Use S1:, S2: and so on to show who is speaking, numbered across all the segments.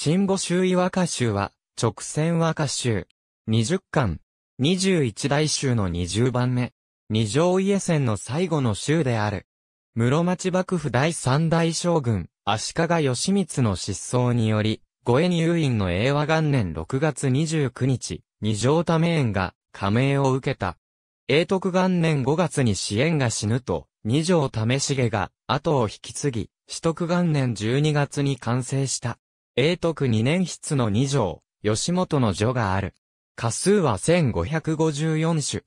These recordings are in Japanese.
S1: 新五州井和歌集は、直線和歌集。20巻。21大集の20番目。
S2: 二条家戦の最後の州である。室町幕府第三代将軍、足利義満の失踪により、五江入院の英和元年6月29日、二条多名園が加盟を受けた。永徳元年5月に支援が死ぬと、二条為重が後を引き継ぎ、取得元年12月に完成した。永徳二年室の二条、吉本の序がある。仮数は1554種。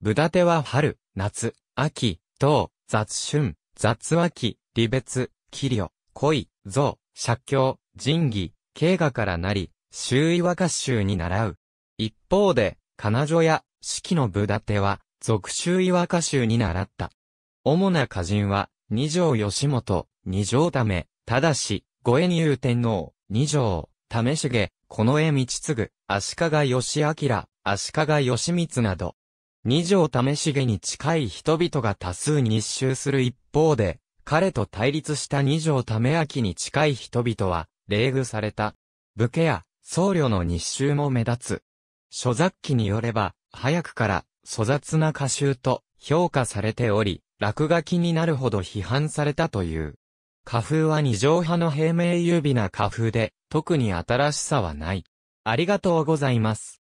S2: ブダテは春、夏、秋、冬、雑春、雑秋、離別、器量、恋、像、写経、仁義、経画からなり、周囲和歌集に習う。一方で、彼女や四季のブダテは、俗周囲和歌集に習った。主な歌人は、二条吉本、二条ため、ただし、五恵入天皇、二条、為重、の絵道次、足利義明、足利義満など、二条為重に近い人々が多数日集する一方で、彼と対立した二条為明に近い人々は、冷遇された。武家や僧侶の日集も目立つ。諸雑記によれば、早くから粗雑な歌集と評価されており、落書きになるほど批判されたという。花風
S1: は二畳派の平明優美な花風で、特に新しさはない。ありがとうございます。